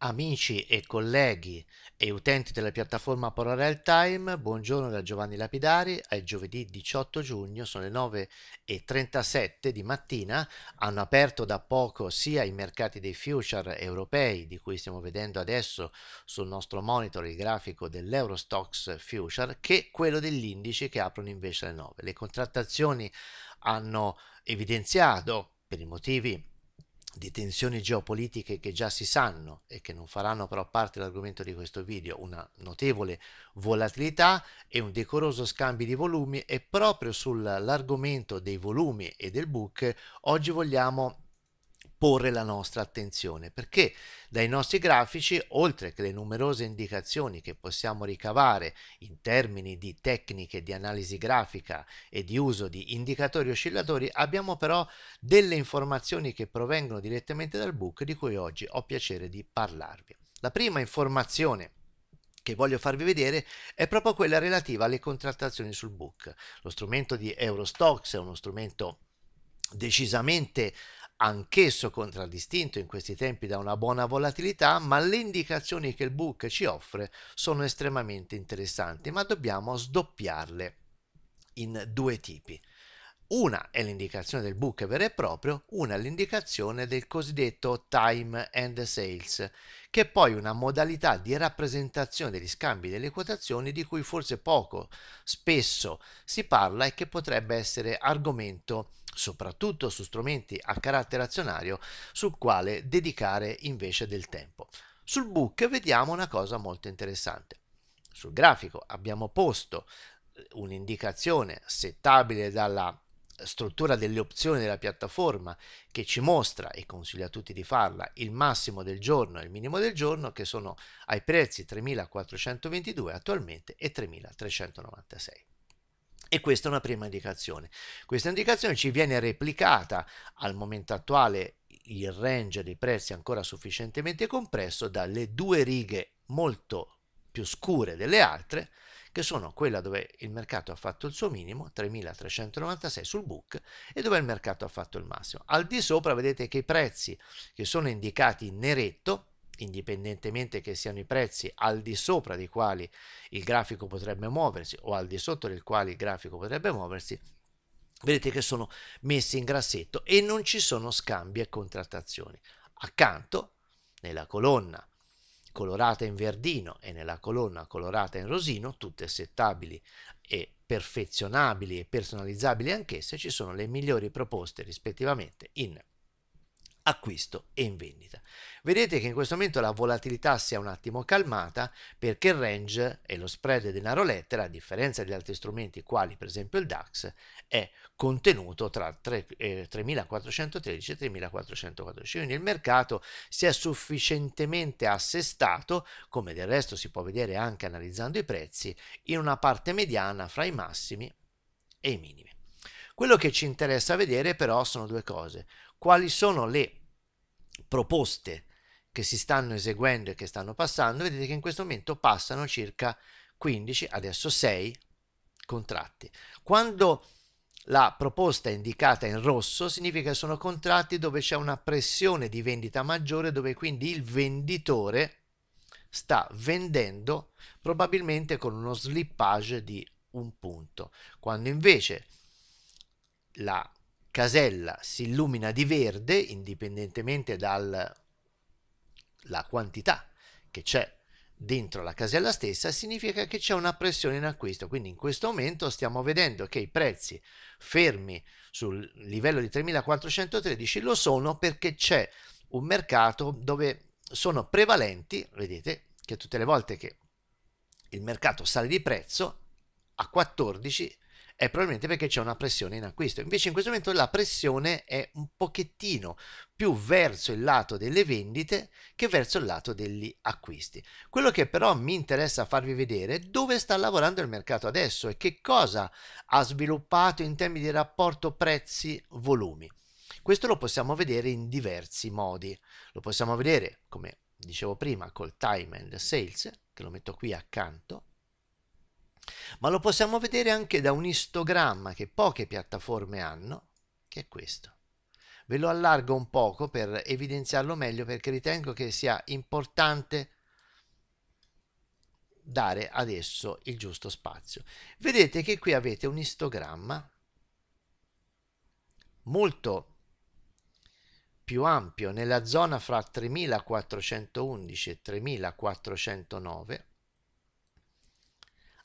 Amici e colleghi e utenti della piattaforma Pora Real Time, buongiorno da Giovanni Lapidari. È giovedì 18 giugno, sono le 9.37 di mattina. Hanno aperto da poco sia i mercati dei future europei, di cui stiamo vedendo adesso sul nostro monitor il grafico dell'Eurostox Future, che quello dell'indice che aprono invece alle 9. Le contrattazioni hanno evidenziato, per i motivi di tensioni geopolitiche che già si sanno e che non faranno però parte dell'argomento di questo video, una notevole volatilità e un decoroso scambio di volumi e proprio sull'argomento dei volumi e del book oggi vogliamo porre la nostra attenzione perché dai nostri grafici, oltre che le numerose indicazioni che possiamo ricavare in termini di tecniche di analisi grafica e di uso di indicatori oscillatori, abbiamo però delle informazioni che provengono direttamente dal book di cui oggi ho piacere di parlarvi. La prima informazione che voglio farvi vedere è proprio quella relativa alle contrattazioni sul book. Lo strumento di Eurostox è uno strumento decisamente anch'esso contraddistinto in questi tempi da una buona volatilità, ma le indicazioni che il book ci offre sono estremamente interessanti, ma dobbiamo sdoppiarle in due tipi. Una è l'indicazione del book vero e proprio, una è l'indicazione del cosiddetto time and sales, che è poi una modalità di rappresentazione degli scambi delle quotazioni di cui forse poco spesso si parla e che potrebbe essere argomento soprattutto su strumenti a carattere azionario sul quale dedicare invece del tempo. Sul book vediamo una cosa molto interessante. Sul grafico abbiamo posto eh, un'indicazione settabile dalla struttura delle opzioni della piattaforma che ci mostra, e consiglio a tutti di farla, il massimo del giorno e il minimo del giorno che sono ai prezzi 3.422 attualmente e 3.396. E questa è una prima indicazione. Questa indicazione ci viene replicata al momento attuale il range dei prezzi ancora sufficientemente compresso dalle due righe molto più scure delle altre che sono quella dove il mercato ha fatto il suo minimo, 3.396 sul book, e dove il mercato ha fatto il massimo. Al di sopra vedete che i prezzi che sono indicati in neretto, indipendentemente che siano i prezzi al di sopra dei quali il grafico potrebbe muoversi o al di sotto dei quali il grafico potrebbe muoversi, vedete che sono messi in grassetto e non ci sono scambi e contrattazioni. Accanto, nella colonna colorata in verdino e nella colonna colorata in rosino, tutte settabili e perfezionabili e personalizzabili anch'esse, ci sono le migliori proposte rispettivamente in acquisto e in vendita. Vedete che in questo momento la volatilità si è un attimo calmata perché il range e lo spread denaro lettera, a differenza di altri strumenti quali per esempio il DAX, è contenuto tra 3, eh, 3413 e 3414. Quindi il mercato si è sufficientemente assestato, come del resto si può vedere anche analizzando i prezzi, in una parte mediana fra i massimi e i minimi. Quello che ci interessa vedere però sono due cose. Quali sono le proposte che si stanno eseguendo e che stanno passando, vedete che in questo momento passano circa 15, adesso 6 contratti. Quando la proposta è indicata in rosso significa che sono contratti dove c'è una pressione di vendita maggiore, dove quindi il venditore sta vendendo probabilmente con uno slippage di un punto. Quando invece la casella si illumina di verde indipendentemente dalla quantità che c'è dentro la casella stessa significa che c'è una pressione in acquisto quindi in questo momento stiamo vedendo che i prezzi fermi sul livello di 3413 lo sono perché c'è un mercato dove sono prevalenti vedete che tutte le volte che il mercato sale di prezzo a 14 è probabilmente perché c'è una pressione in acquisto. Invece in questo momento la pressione è un pochettino più verso il lato delle vendite che verso il lato degli acquisti. Quello che però mi interessa farvi vedere è dove sta lavorando il mercato adesso e che cosa ha sviluppato in termini di rapporto prezzi-volumi. Questo lo possiamo vedere in diversi modi. Lo possiamo vedere, come dicevo prima, col time and sales, che lo metto qui accanto, ma lo possiamo vedere anche da un istogramma che poche piattaforme hanno, che è questo. Ve lo allargo un poco per evidenziarlo meglio perché ritengo che sia importante dare adesso il giusto spazio. Vedete che qui avete un istogramma molto più ampio nella zona fra 3411 e 3409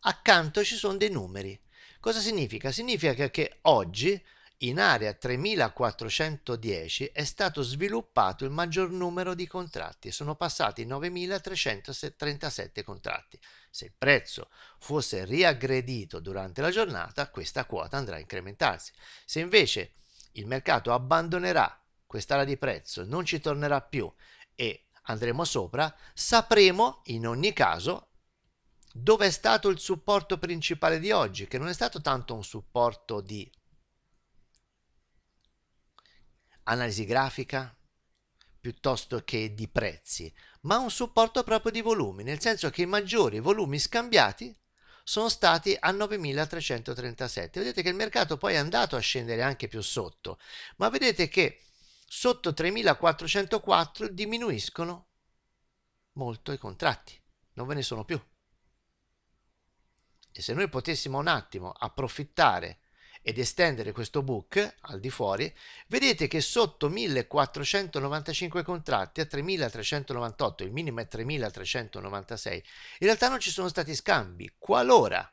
accanto ci sono dei numeri. Cosa significa? Significa che oggi in area 3410 è stato sviluppato il maggior numero di contratti, sono passati 9337 contratti. Se il prezzo fosse riaggredito durante la giornata, questa quota andrà a incrementarsi. Se invece il mercato abbandonerà quest'area di prezzo, non ci tornerà più e andremo sopra, sapremo in ogni caso dove è stato il supporto principale di oggi, che non è stato tanto un supporto di analisi grafica piuttosto che di prezzi, ma un supporto proprio di volumi, nel senso che i maggiori volumi scambiati sono stati a 9.337. Vedete che il mercato poi è andato a scendere anche più sotto, ma vedete che sotto 3.404 diminuiscono molto i contratti, non ve ne sono più. E se noi potessimo un attimo approfittare ed estendere questo book al di fuori, vedete che sotto 1495 contratti a 3398, il minimo è 3396, in realtà non ci sono stati scambi. Qualora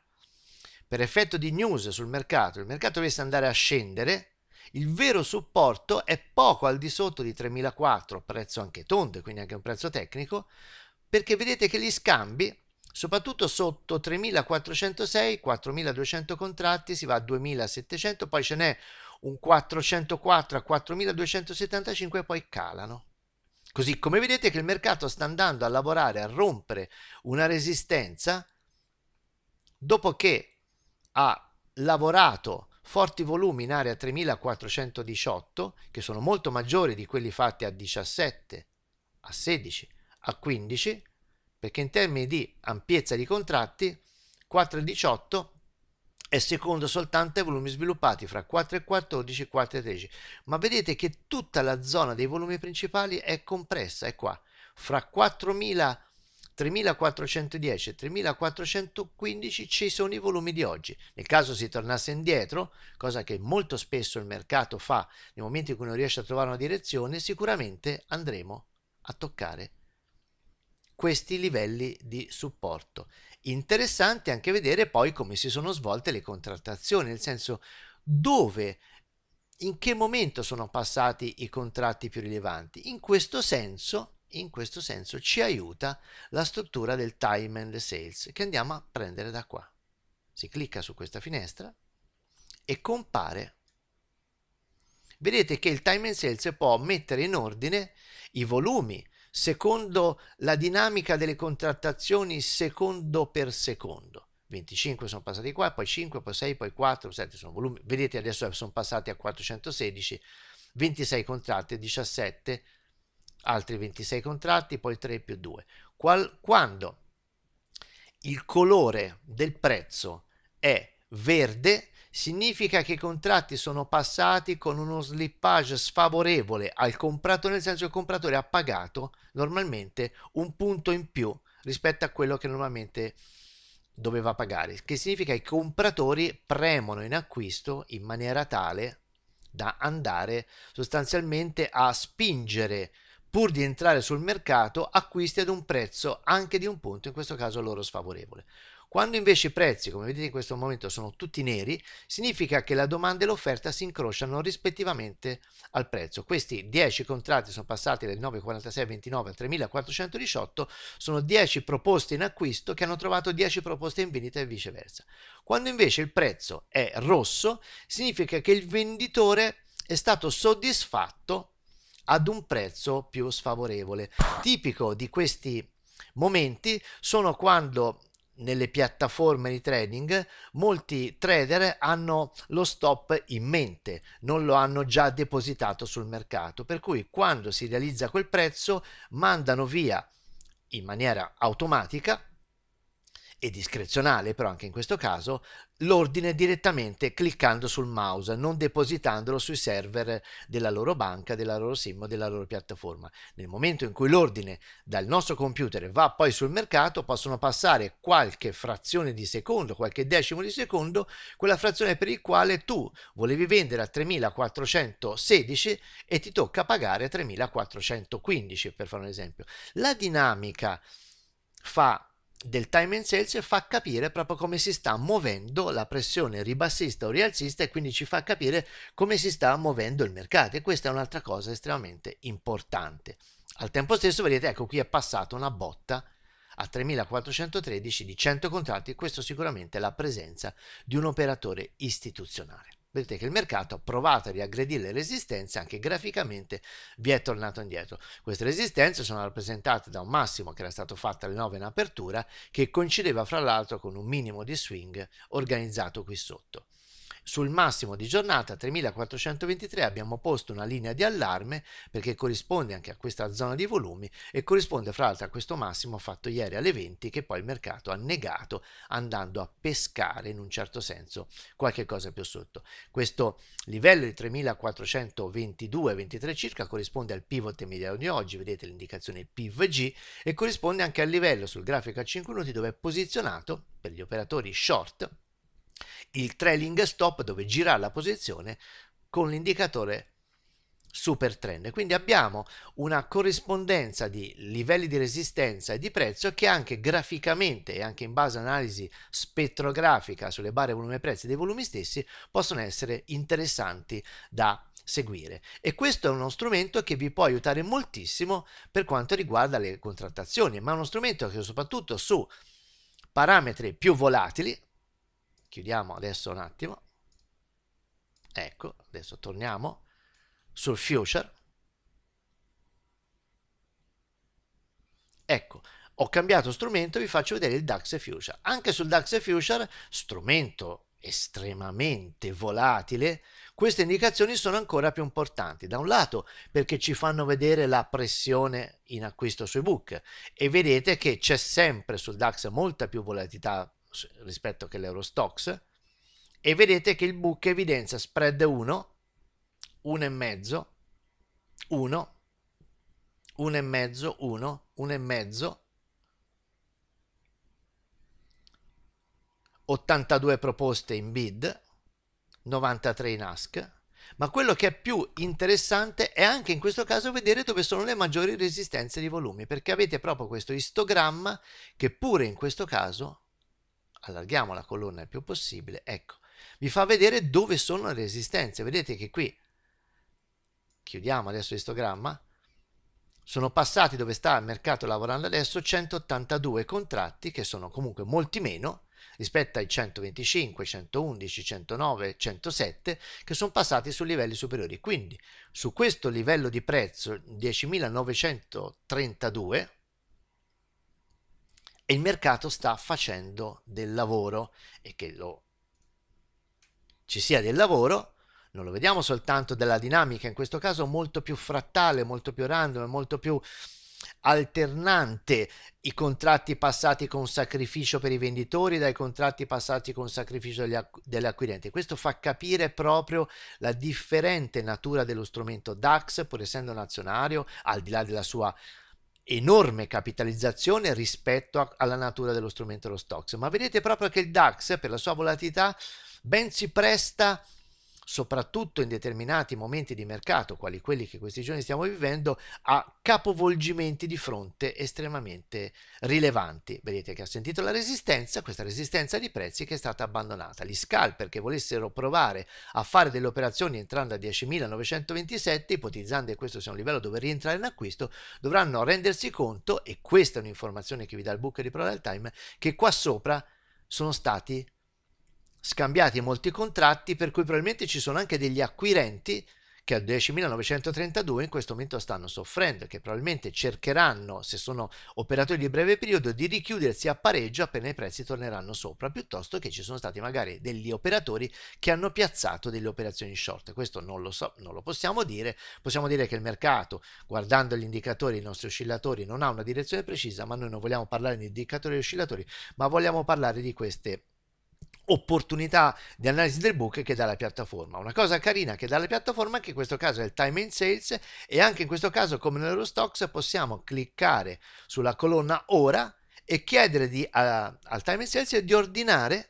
per effetto di news sul mercato il mercato dovesse andare a scendere, il vero supporto è poco al di sotto di 3.400, prezzo anche tondo, quindi anche un prezzo tecnico, perché vedete che gli scambi soprattutto sotto 3406, 4200 contratti, si va a 2700, poi ce n'è un 404 a 4275 e poi calano. Così come vedete che il mercato sta andando a lavorare, a rompere una resistenza dopo che ha lavorato forti volumi in area 3418 che sono molto maggiori di quelli fatti a 17, a 16, a 15 perché in termini di ampiezza di contratti 4,18 è secondo soltanto ai volumi sviluppati fra 4,14 e 4,13, ma vedete che tutta la zona dei volumi principali è compressa, è qua, fra 4000 3410 e 3415 ci sono i volumi di oggi. Nel caso si tornasse indietro, cosa che molto spesso il mercato fa nel momento in cui non riesce a trovare una direzione, sicuramente andremo a toccare questi livelli di supporto. Interessante anche vedere poi come si sono svolte le contrattazioni, nel senso dove, in che momento sono passati i contratti più rilevanti. In questo senso, in questo senso ci aiuta la struttura del time and sales che andiamo a prendere da qua. Si clicca su questa finestra e compare vedete che il time and sales può mettere in ordine i volumi secondo la dinamica delle contrattazioni secondo per secondo. 25 sono passati qua, poi 5, poi 6, poi 4, 7 sono volumi. Vedete adesso sono passati a 416, 26 contratti, 17, altri 26 contratti, poi 3 più 2. Qual, quando il colore del prezzo è verde, significa che i contratti sono passati con uno slippage sfavorevole al compratore, nel senso che il compratore ha pagato normalmente un punto in più rispetto a quello che normalmente doveva pagare, che significa che i compratori premono in acquisto in maniera tale da andare sostanzialmente a spingere pur di entrare sul mercato acquisti ad un prezzo anche di un punto, in questo caso loro sfavorevole. Quando invece i prezzi, come vedete in questo momento, sono tutti neri, significa che la domanda e l'offerta si incrociano rispettivamente al prezzo. Questi 10 contratti sono passati dal 9,4629 al 3418, sono 10 proposte in acquisto che hanno trovato 10 proposte in vendita e viceversa. Quando invece il prezzo è rosso, significa che il venditore è stato soddisfatto ad un prezzo più sfavorevole. Tipico di questi momenti sono quando nelle piattaforme di trading molti trader hanno lo stop in mente, non lo hanno già depositato sul mercato, per cui quando si realizza quel prezzo mandano via in maniera automatica e discrezionale, però anche in questo caso, l'ordine direttamente cliccando sul mouse, non depositandolo sui server della loro banca, della loro SIM o della loro piattaforma. Nel momento in cui l'ordine dal nostro computer va poi sul mercato, possono passare qualche frazione di secondo, qualche decimo di secondo, quella frazione per il quale tu volevi vendere a 3416 e ti tocca pagare a 3415, per fare un esempio. La dinamica fa del time in sales fa capire proprio come si sta muovendo la pressione ribassista o rialzista e quindi ci fa capire come si sta muovendo il mercato e questa è un'altra cosa estremamente importante. Al tempo stesso vedete ecco qui è passata una botta a 3413 di 100 contratti, e questo sicuramente è la presenza di un operatore istituzionale. Vedete che il mercato ha provato a riaggredire le resistenze, anche graficamente vi è tornato indietro. Queste resistenze sono rappresentate da un massimo che era stato fatto alle 9 in apertura, che coincideva fra l'altro con un minimo di swing organizzato qui sotto. Sul massimo di giornata 3423 abbiamo posto una linea di allarme perché corrisponde anche a questa zona di volumi e corrisponde fra l'altro a questo massimo fatto ieri alle 20 che poi il mercato ha negato andando a pescare in un certo senso qualche cosa più sotto. Questo livello di 3422-23 circa corrisponde al pivot mediano di oggi, vedete l'indicazione PVG e corrisponde anche al livello sul grafico a 5 minuti dove è posizionato per gli operatori short il trailing stop dove gira la posizione con l'indicatore super trend. Quindi abbiamo una corrispondenza di livelli di resistenza e di prezzo che anche graficamente e anche in base all'analisi spettrografica sulle barre volume prezzi dei volumi stessi possono essere interessanti da seguire. E questo è uno strumento che vi può aiutare moltissimo per quanto riguarda le contrattazioni, ma è uno strumento che soprattutto su parametri più volatili, chiudiamo adesso un attimo ecco adesso torniamo sul future ecco ho cambiato strumento vi faccio vedere il DAX e future anche sul DAX e future strumento estremamente volatile, queste indicazioni sono ancora più importanti. Da un lato perché ci fanno vedere la pressione in acquisto sui book e vedete che c'è sempre sul DAX molta più volatilità rispetto che l'Eurostox e vedete che il book evidenzia spread 1, 1,5, 1, 1,5, 1, 1,5, 82 proposte in bid, 93 in ask, ma quello che è più interessante è anche in questo caso vedere dove sono le maggiori resistenze di volumi, perché avete proprio questo istogramma che pure in questo caso allarghiamo la colonna il più possibile, ecco, vi fa vedere dove sono le resistenze. Vedete che qui, chiudiamo adesso l'istogramma, sono passati dove sta il mercato lavorando adesso 182 contratti, che sono comunque molti meno, rispetto ai 125, 111, 109, 107 che sono passati su livelli superiori. Quindi su questo livello di prezzo 10.932 e il mercato sta facendo del lavoro e che lo, ci sia del lavoro non lo vediamo soltanto della dinamica, in questo caso molto più frattale, molto più random, molto più alternante i contratti passati con sacrificio per i venditori dai contratti passati con sacrificio degli, acqu- degli acquirenti. Questo fa capire proprio la differente natura dello strumento DAX, pur essendo nazionario, al di là della sua enorme capitalizzazione rispetto a, alla natura dello strumento dello stocks, ma vedete proprio che il DAX per la sua volatilità ben si presta soprattutto in determinati momenti di mercato, quali quelli che questi giorni stiamo vivendo, a capovolgimenti di fronte estremamente rilevanti. Vedete che ha sentito la resistenza, questa resistenza di prezzi che è stata abbandonata. Gli scalper che volessero provare a fare delle operazioni entrando a 10.927, ipotizzando che questo sia un livello dove rientrare in acquisto, dovranno rendersi conto, e questa è un'informazione che vi dà il book di Prodal Time, che qua sopra sono stati scambiati molti contratti, per cui probabilmente ci sono anche degli acquirenti che al 10.932 in questo momento stanno soffrendo, che probabilmente cercheranno, se sono operatori di breve periodo, di richiudersi a pareggio appena i prezzi torneranno sopra, piuttosto che ci sono stati magari degli operatori che hanno piazzato delle operazioni short. Questo non lo, so, non lo possiamo dire, possiamo dire che il mercato, guardando gli indicatori, i nostri oscillatori, non ha una direzione precisa, ma noi non vogliamo parlare di indicatori e oscillatori, ma vogliamo parlare di queste opportunità di analisi del book che dà la piattaforma. Una cosa carina che dà la piattaforma anche in questo caso è il time in sales e anche in questo caso come nell'Eurostox possiamo cliccare sulla colonna ora e chiedere di, a, al time in sales di ordinare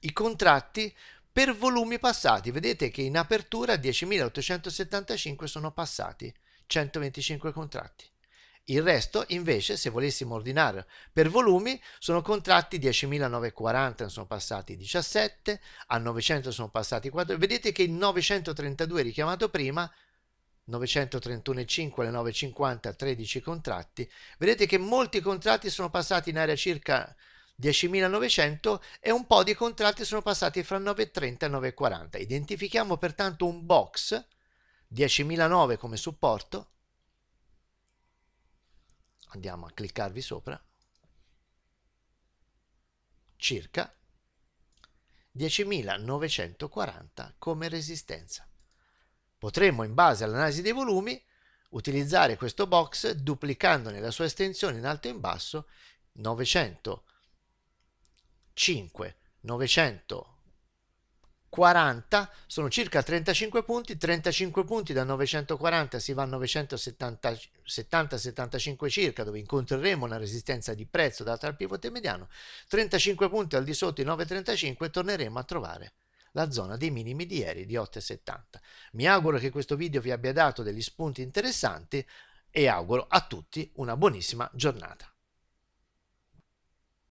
i contratti per volumi passati. Vedete che in apertura 10.875 sono passati 125 contratti. Il resto, invece, se volessimo ordinare per volumi, sono contratti 10.940, sono passati 17, a 900 sono passati 4. Vedete che il 932 richiamato prima 931,5 alle 950 13 contratti. Vedete che molti contratti sono passati in area circa 10.900 e un po' di contratti sono passati fra 930 e 940. Identifichiamo pertanto un box 10.900 come supporto andiamo a cliccarvi sopra, circa 10.940 come resistenza. Potremmo, in base all'analisi dei volumi, utilizzare questo box duplicandone la sua estensione in alto e in basso 905, 900 40 sono circa 35 punti, 35 punti da 940 si va a 970-75 circa dove incontreremo una resistenza di prezzo data al pivote mediano, 35 punti al di sotto di 935 torneremo a trovare la zona dei minimi di ieri di 8,70. Mi auguro che questo video vi abbia dato degli spunti interessanti e auguro a tutti una buonissima giornata.